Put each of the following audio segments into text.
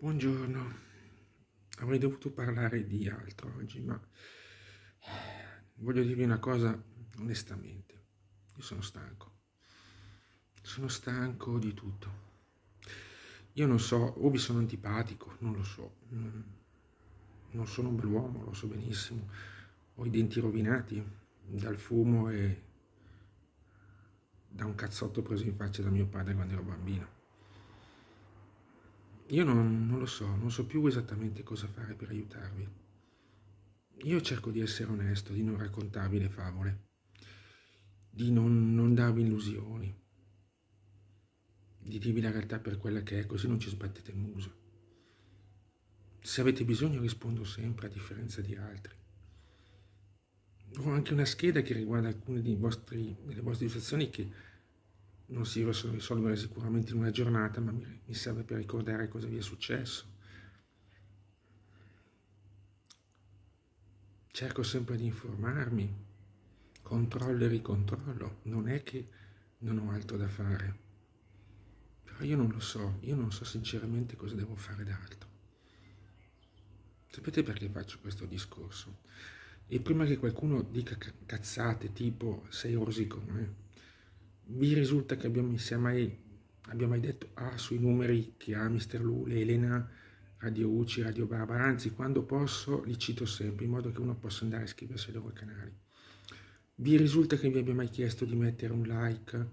Buongiorno, avrei dovuto parlare di altro oggi, ma eh, voglio dirvi una cosa onestamente. Io sono stanco, sono stanco di tutto. Io non so, o vi sono antipatico, non lo so, mm. non sono un bell'uomo, lo so benissimo, ho i denti rovinati dal fumo e da un cazzotto preso in faccia da mio padre quando ero bambino io non, non, lo so, non so più esattamente cosa fare per aiutarvi. Io cerco di essere onesto, di non raccontarvi le favole, di non, non darvi illusioni, di dirvi la realtà per quella che è, così non ci sbattete il muso. Se avete bisogno rispondo sempre, a differenza di altri. Ho anche una scheda che riguarda alcune vostri, delle vostre situazioni che non si risolverà sicuramente in una giornata, ma mi serve per ricordare cosa vi è successo. Cerco sempre di informarmi, controllo e ricontrollo, non è che non ho altro da fare. Però io non lo so, io non so sinceramente cosa devo fare d'altro. Sapete perché faccio questo discorso? E prima che qualcuno dica cazzate tipo sei rosico, eh? vi risulta che abbiamo insieme ai, abbiamo mai detto ah, sui numeri che ha Mr. Lule, Elena, Radio UCI, Radio Barbara, anzi quando posso li cito sempre in modo che uno possa andare a iscriversi ai loro canali. Vi risulta che vi abbia mai chiesto di mettere un like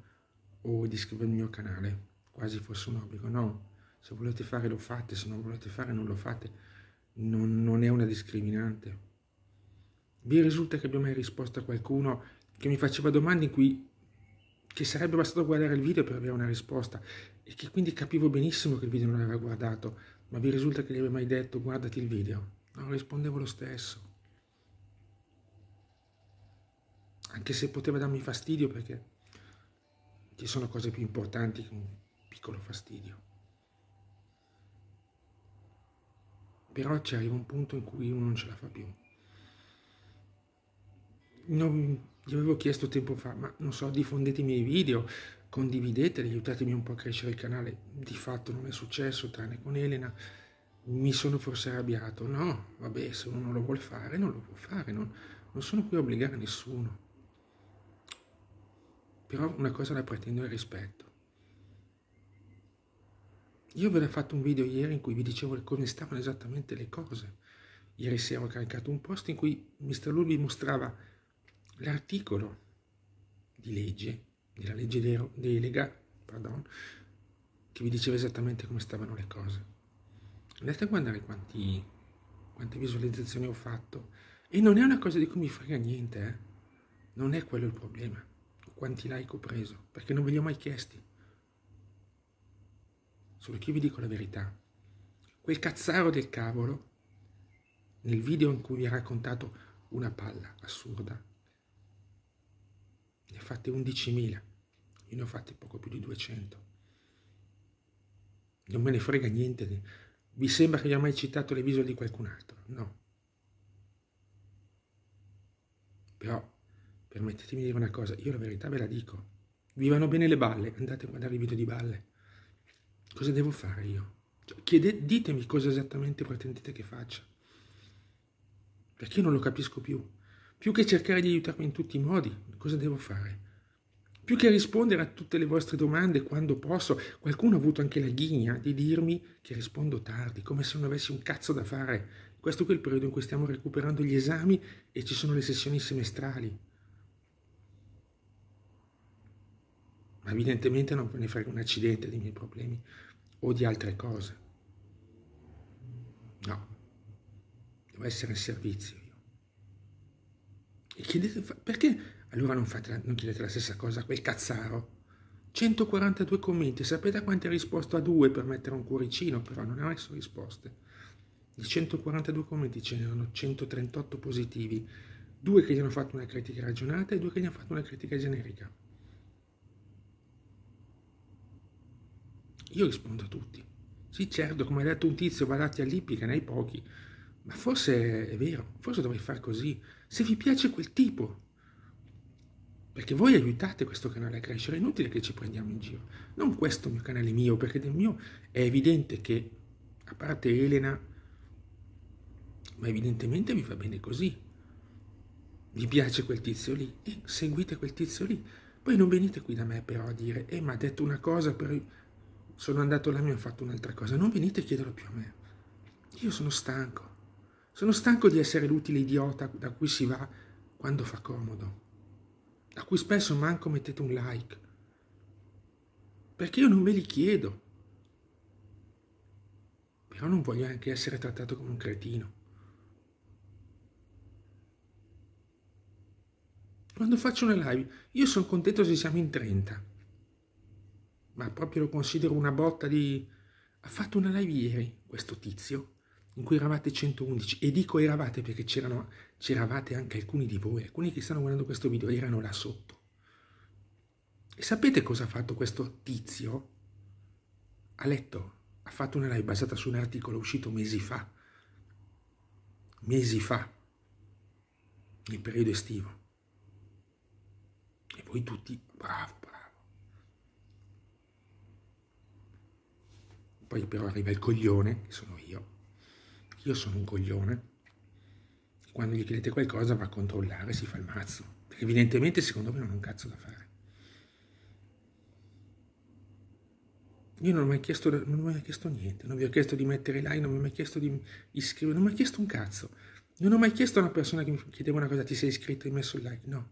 o di iscrivervi al mio canale? Quasi fosse un obbligo, no? Se volete fare lo fate, se non volete fare non lo fate. Non, non è una discriminante. Vi risulta che abbia mai risposto a qualcuno che mi faceva domande in cui che sarebbe bastato guardare il video per avere una risposta e che quindi capivo benissimo che il video non l'aveva guardato, ma vi risulta che gli avevo mai detto guardati il video? Non rispondevo lo stesso. Anche se poteva darmi fastidio perché ci sono cose più importanti che un piccolo fastidio. Però ci arriva un punto in cui uno non ce la fa più non, gli avevo chiesto tempo fa, ma non so, diffondete i miei video, condivideteli, aiutatemi un po' a crescere il canale. Di fatto non è successo, tranne con Elena. Mi sono forse arrabbiato. No, vabbè, se uno non lo vuole fare, non lo può fare. Non, non sono qui a obbligare nessuno. Però una cosa la pretendo è il rispetto. Io ve l'ho fatto un video ieri in cui vi dicevo come stavano esattamente le cose. Ieri sera ho caricato un post in cui Mr. Lulby mostrava l'articolo di legge, della legge delega, pardon, che vi diceva esattamente come stavano le cose. Andate a guardare quanti, quante visualizzazioni ho fatto. E non è una cosa di cui mi frega niente, eh? non è quello il problema. Quanti like ho preso, perché non ve li ho mai chiesti. Solo che io vi dico la verità. Quel cazzaro del cavolo, nel video in cui vi ha raccontato una palla assurda, ne ha fatte 11.000, io ne ho fatte poco più di 200. Non me ne frega niente. Vi sembra che abbia mai citato le visual di qualcun altro? No. Però, permettetemi di dire una cosa, io la verità ve la dico. Vi vanno bene le balle, andate a guardare i video di balle. Cosa devo fare io? Cioè, chiede, ditemi cosa esattamente pretendete che faccia. Perché io non lo capisco più. Più che cercare di aiutarmi in tutti i modi, cosa devo fare? Più che rispondere a tutte le vostre domande quando posso, qualcuno ha avuto anche la ghigna di dirmi che rispondo tardi, come se non avessi un cazzo da fare. Questo è quel periodo in cui stiamo recuperando gli esami e ci sono le sessioni semestrali. Ma evidentemente non ve ne frega un accidente dei miei problemi o di altre cose. No, devo essere in servizio. E chiedete, perché allora non, fate, non chiedete la stessa cosa a quel cazzaro? 142 commenti, sapete quante risposte a due per mettere un cuoricino, però non ha messo risposte. Di 142 commenti ce n'erano 138 positivi, due che gli hanno fatto una critica ragionata e due che gli hanno fatto una critica generica. Io rispondo a tutti. Sì, certo, come ha detto un tizio, badate all'ippica, ne hai pochi ma forse è vero, forse dovrei far così, se vi piace quel tipo. Perché voi aiutate questo canale a crescere, è inutile che ci prendiamo in giro. Non questo mio canale mio, perché del mio è evidente che, a parte Elena, ma evidentemente vi va bene così. Vi piace quel tizio lì e seguite quel tizio lì. Poi non venite qui da me però a dire, eh ma ha detto una cosa, per... sono andato là e mi ha fatto un'altra cosa. Non venite a chiederlo più a me. Io sono stanco. Sono stanco di essere l'utile idiota da cui si va quando fa comodo, a cui spesso manco mettete un like, perché io non ve li chiedo. Però non voglio anche essere trattato come un cretino. Quando faccio una live, io sono contento se siamo in 30, ma proprio lo considero una botta di... Ha fatto una live ieri questo tizio in cui eravate 111 e dico eravate perché c'erano, c'eravate anche alcuni di voi, alcuni che stanno guardando questo video erano là sotto. E sapete cosa ha fatto questo tizio? Ha letto, ha fatto una live basata su un articolo uscito mesi fa, mesi fa, nel periodo estivo. E voi tutti, bravo, bravo. Poi però arriva il coglione, che sono io, io sono un coglione. Quando gli chiedete qualcosa va a controllare, si fa il mazzo. Perché evidentemente secondo me non ha un cazzo da fare. Io non ho mai chiesto, non ho mai chiesto niente, non vi ho chiesto di mettere like, non vi ho mai chiesto di iscrivervi, non ho mai chiesto un cazzo. Non ho mai chiesto a una persona che mi chiedeva una cosa, ti sei iscritto e hai messo il like? No.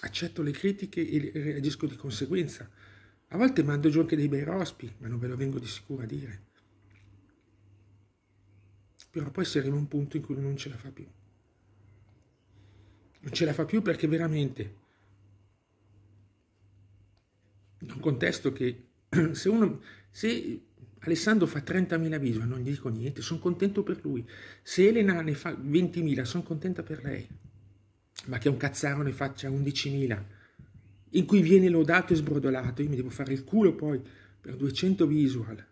Accetto le critiche e reagisco di conseguenza. A volte mando giù anche dei bei rospi, ma non ve lo vengo di sicuro a dire però poi si arriva a un punto in cui non ce la fa più. Non ce la fa più perché veramente in un contesto che se uno se Alessandro fa 30.000 visual non gli dico niente, sono contento per lui. Se Elena ne fa 20.000 sono contenta per lei. Ma che un cazzaro ne faccia 11.000 in cui viene lodato e sbrodolato, io mi devo fare il culo poi per 200 visual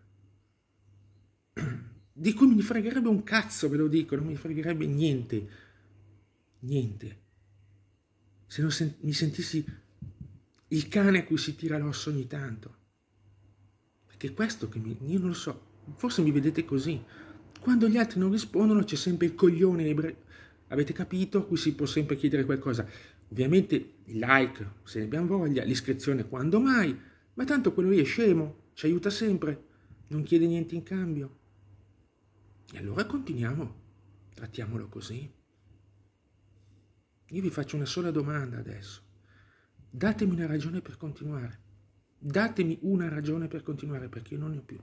di cui mi fregherebbe un cazzo, ve lo dico, non mi fregherebbe niente, niente. Se non sen mi sentissi il cane a cui si tira l'osso ogni tanto. Perché questo che mi... io non lo so, forse mi vedete così. Quando gli altri non rispondono c'è sempre il coglione, ebre... avete capito, a cui si può sempre chiedere qualcosa. Ovviamente il like, se ne abbiamo voglia, l'iscrizione quando mai, ma tanto quello lì è scemo, ci aiuta sempre, non chiede niente in cambio. E allora continuiamo, trattiamolo così. Io vi faccio una sola domanda adesso. Datemi una ragione per continuare. Datemi una ragione per continuare perché io non ne ho più.